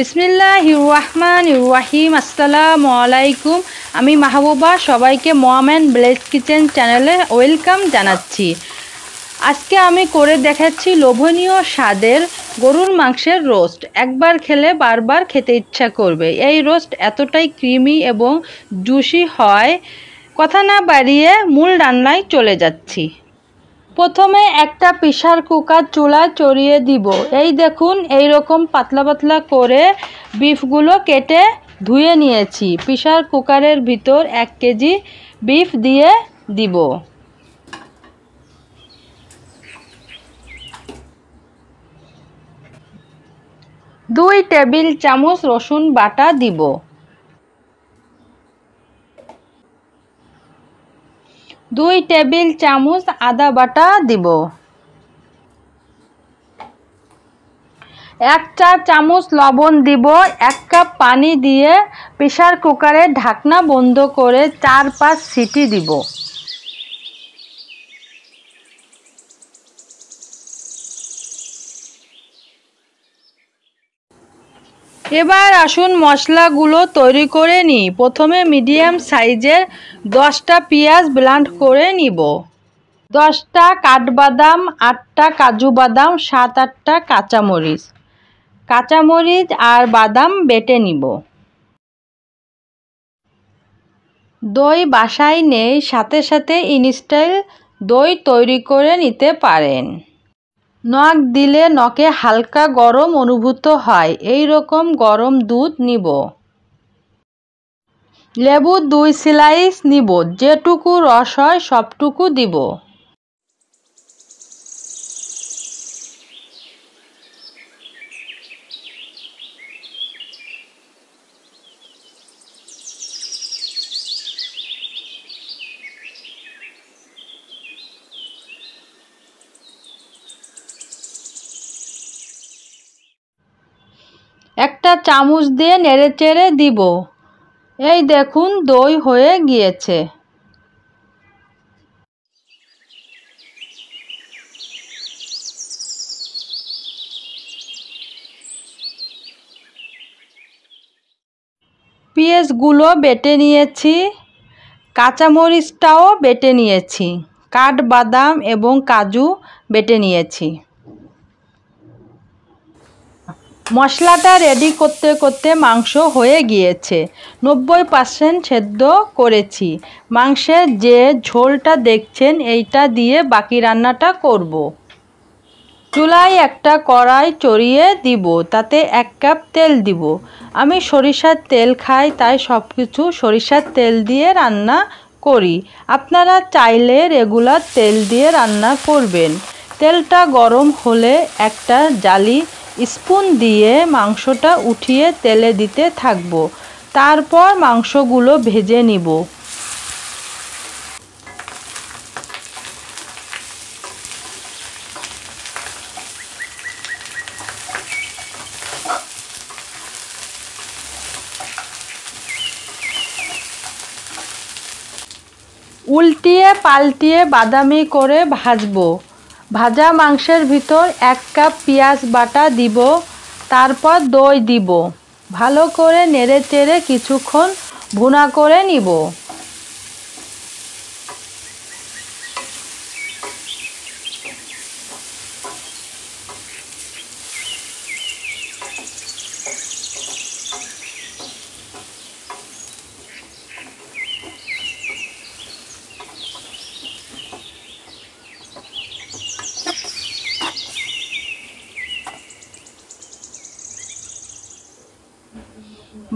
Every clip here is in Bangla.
বিসমিল্লাহ রহমান রাহিম আসসালামু আলাইকুম আমি মাহবুবা সবাইকে মোয়ামেন ব্লেস কিচেন চ্যানেলে ওয়েলকাম জানাচ্ছি আজকে আমি করে দেখাচ্ছি লোভনীয় স্বাদের গরুর মাংসের রোস্ট একবার খেলে বারবার খেতে ইচ্ছা করবে এই রোস্ট এতটাই ক্রিমি এবং জুসি হয় কথা না বাড়িয়ে মূল রান্নায় চলে যাচ্ছি প্রথমে একটা প্রেশার কুকার চুলা চড়িয়ে দিব এই দেখুন এই রকম পাতলা পাতলা করে বিফগুলো কেটে ধুয়ে নিয়েছি প্রেশার কুকারের ভিতর এক কেজি বিফ দিয়ে দিব দুই টেবিল চামচ রসুন বাটা দিব দুই টেবিল চামচ আদা বাটা দিব এক চা চামচ লবণ দিব এক কাপ পানি দিয়ে প্রেশার কুকারে ঢাকনা বন্ধ করে চার পাঁচ সিটি দিব এবার আসুন মশলাগুলো তৈরি করে নিই প্রথমে মিডিয়াম সাইজের দশটা পেঁয়াজ ব্লান্ড করে নিব দশটা কাঠবাদাম আটটা কাজু বাদাম সাত আটটা কাঁচামরিচ কাঁচামরিচ আর বাদাম বেটে নিব দই বাসায় নেই সাথে সাথে ইনস্টাইল দই তৈরি করে নিতে পারেন নখ দিলে নখে হালকা গরম অনুভূত হয় এই রকম গরম দুধ নিব লেবু দুই স্লাইস নিব যেটুকু রস হয় সবটুকু দিব একটা চামচ দিয়ে নেড়ে চেড়ে দিব এই দেখুন দই হয়ে গিয়েছে পেঁয়াজগুলো বেটে নিয়েছি কাঁচামরিচটাও বেটে নিয়েছি কাঠবাদাম এবং কাজু বেটে নিয়েছি মশলাটা রেডি করতে করতে মাংস হয়ে গিয়েছে নব্বই পার্সেন্ট সেদ্ধ করেছি মাংসের যে ঝোলটা দেখছেন এইটা দিয়ে বাকি রান্নাটা করব। চুলায় একটা কড়াই চড়িয়ে দিব তাতে এক কাপ তেল দিব আমি সরিষার তেল খাই তাই সব কিছু সরিষার তেল দিয়ে রান্না করি আপনারা চাইলে রেগুলার তেল দিয়ে রান্না করবেন তেলটা গরম হলে একটা জালি স্পুন দিয়ে মাংসটা উঠিয়ে তেলে দিতে থাকব তারপর মাংসগুলো ভেজে নিব উল্টিয়ে পাল্টিয়ে বাদামি করে ভাজবো ভাজা মাংসের ভিতর এক কাপ পেঁয়াজ বাটা দিব তারপর দই দিব ভালো করে নেড়ে চেড়ে কিছুক্ষণ ভুনা করে নিব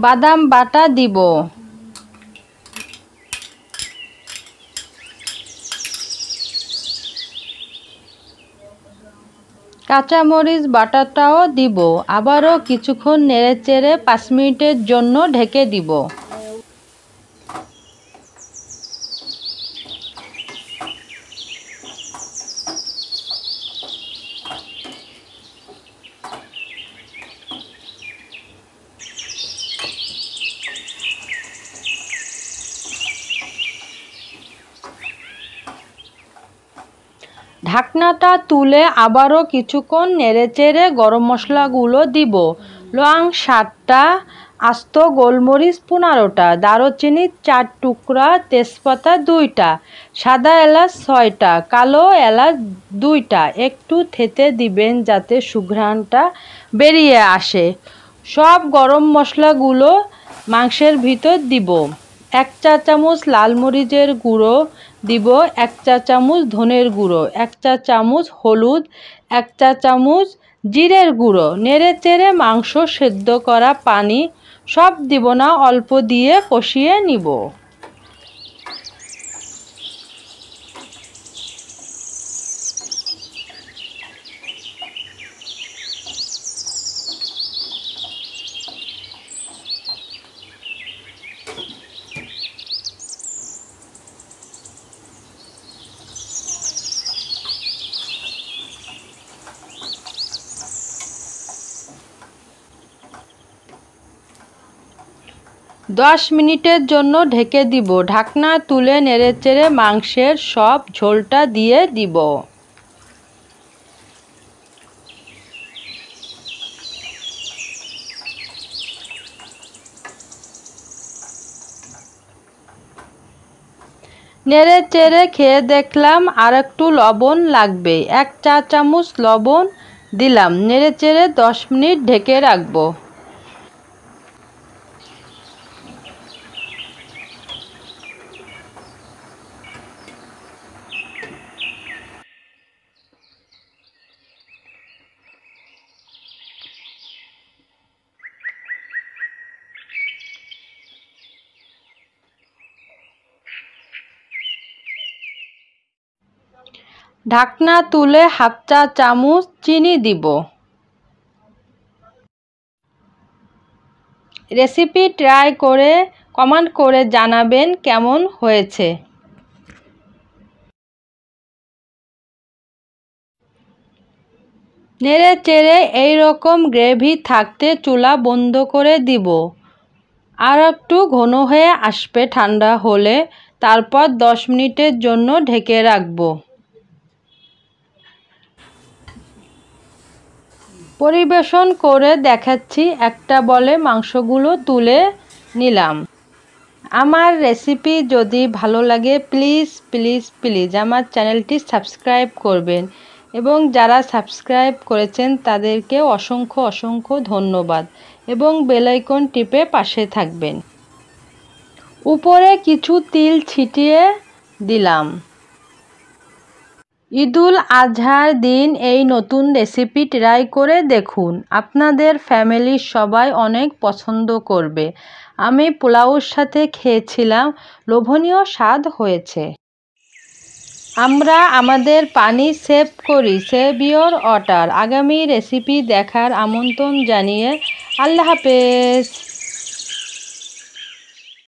বাদাম বাটা দিব কাঁচামরিচ বাটাটাও দিব আবারও কিছুক্ষণ নেড়ে চেড়ে পাঁচ মিনিটের জন্য ঢেকে দিব ঢাকনাটা তুলে আবারও কিছুক্ষণ নেড়েচেড়ে গরম মশলাগুলো দিব লং সাতটা আস্ত গোলমরিচ পনেরোটা দারুচিনি চার টুকরা তেজপাতা দুইটা সাদা এলাচ ছয়টা কালো এলাচ দুইটা একটু থেতে দিবেন যাতে সুঘ্রাণটা বেরিয়ে আসে সব গরম মশলাগুলো মাংসের ভিতর দিব এক চা চামচ লাল মরিচের গুঁড়ো দিব এক চা চামচ ধনের গুঁড়ো এক চা চামচ হলুদ এক চা চামচ জিরের গুঁড়ো নেড়ে চেড়ে মাংস সেদ্ধ করা পানি সব দিব না অল্প দিয়ে কষিয়ে নিব দশ মিনিটের জন্য ঢেকে দিব ঢাকনা তুলে নেড়েচেড়ে মাংসের সব ঝোলটা দিয়ে দিব নেড়ে চেড়ে খেয়ে দেখলাম আর একটু লবণ লাগবে এক চা চামচ লবণ দিলাম নেড়ে চেড়ে দশ মিনিট ঢেকে রাখবো ঢাকনা তুলে হাফ চা চামচ চিনি দিব রেসিপি ট্রাই করে কমেন্ট করে জানাবেন কেমন হয়েছে নেড়ে চেড়ে এই রকম গ্রেভি থাকতে চুলা বন্ধ করে দিব আর একটু ঘন হয়ে আসবে ঠান্ডা হলে তারপর দশ মিনিটের জন্য ঢেকে রাখবো পরিবেশন করে দেখাচ্ছি একটা বলে মাংসগুলো তুলে নিলাম আমার রেসিপি যদি ভালো লাগে প্লিজ প্লিজ প্লিজ আমার চ্যানেলটি সাবস্ক্রাইব করবেন এবং যারা সাবস্ক্রাইব করেছেন তাদেরকে অসংখ্য অসংখ্য ধন্যবাদ এবং বেলাইকন টিপে পাশে থাকবেন উপরে কিছু তিল ছিটিয়ে দিলাম ঈদুল আজহার দিন এই নতুন রেসিপি ট্রাই করে দেখুন আপনাদের ফ্যামিলির সবাই অনেক পছন্দ করবে আমি পোলাওর সাথে খেয়েছিলাম লোভনীয় স্বাদ হয়েছে আমরা আমাদের পানি সেভ করি সেভ ইয়োর অটার আগামী রেসিপি দেখার আমন্ত্রণ জানিয়ে আল্লাহ হাফেজ